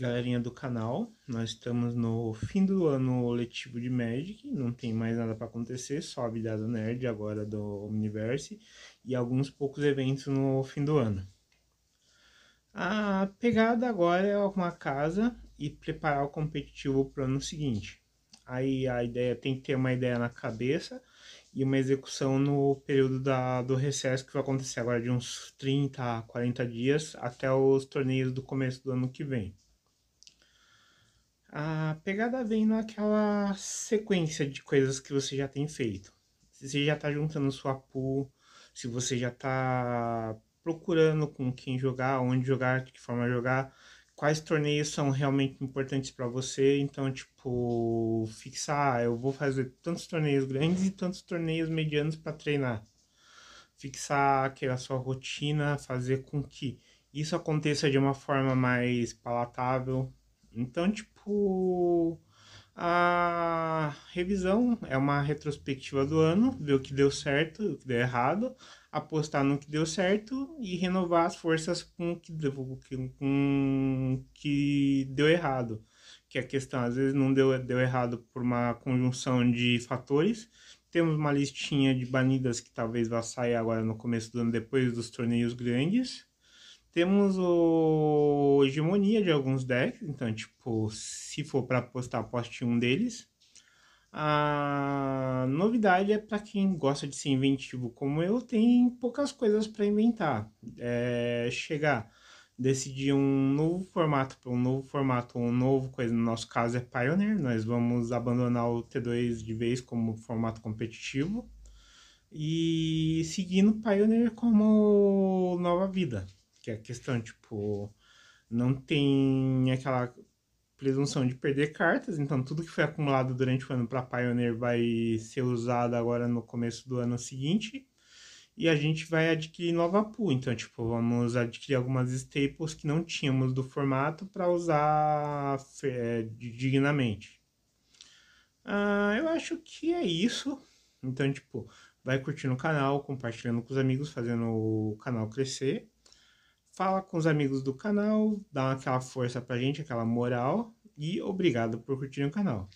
galerinha do canal. Nós estamos no fim do ano letivo de Magic, não tem mais nada para acontecer, só a vida do nerd agora do Omniverse e alguns poucos eventos no fim do ano. A pegada agora é arrumar casa e preparar o competitivo para o ano seguinte. Aí a ideia tem que ter uma ideia na cabeça e uma execução no período da, do recesso que vai acontecer agora de uns 30 a 40 dias até os torneios do começo do ano que vem. A pegada vem naquela sequência de coisas que você já tem feito. Se você já tá juntando sua pool, se você já tá procurando com quem jogar, onde jogar, de que forma jogar, quais torneios são realmente importantes para você. Então, tipo, fixar, ah, eu vou fazer tantos torneios grandes e tantos torneios medianos para treinar. Fixar aquela sua rotina, fazer com que isso aconteça de uma forma mais palatável, então, tipo, a revisão é uma retrospectiva do ano, ver o que deu certo, o que deu errado, apostar no que deu certo e renovar as forças com o que deu, com que deu errado. Que a questão às vezes não deu, deu errado por uma conjunção de fatores. Temos uma listinha de banidas que talvez vá sair agora no começo do ano, depois dos torneios grandes. Temos o hegemonia de alguns decks, então, tipo, se for para postar, poste um deles. A novidade é para quem gosta de ser inventivo como eu, tem poucas coisas para inventar. É chegar, decidir um novo formato para um novo formato, um novo coisa, no nosso caso é Pioneer, nós vamos abandonar o T2 de vez como formato competitivo e seguindo Pioneer como nova vida que é a questão, tipo, não tem aquela presunção de perder cartas, então tudo que foi acumulado durante o ano para Pioneer vai ser usado agora no começo do ano seguinte. E a gente vai adquirir nova pool, então tipo, vamos adquirir algumas staples que não tínhamos do formato para usar é, dignamente. Ah, eu acho que é isso. Então, tipo, vai curtindo o canal, compartilhando com os amigos, fazendo o canal crescer fala com os amigos do canal, dá aquela força pra gente, aquela moral. E obrigado por curtir o canal.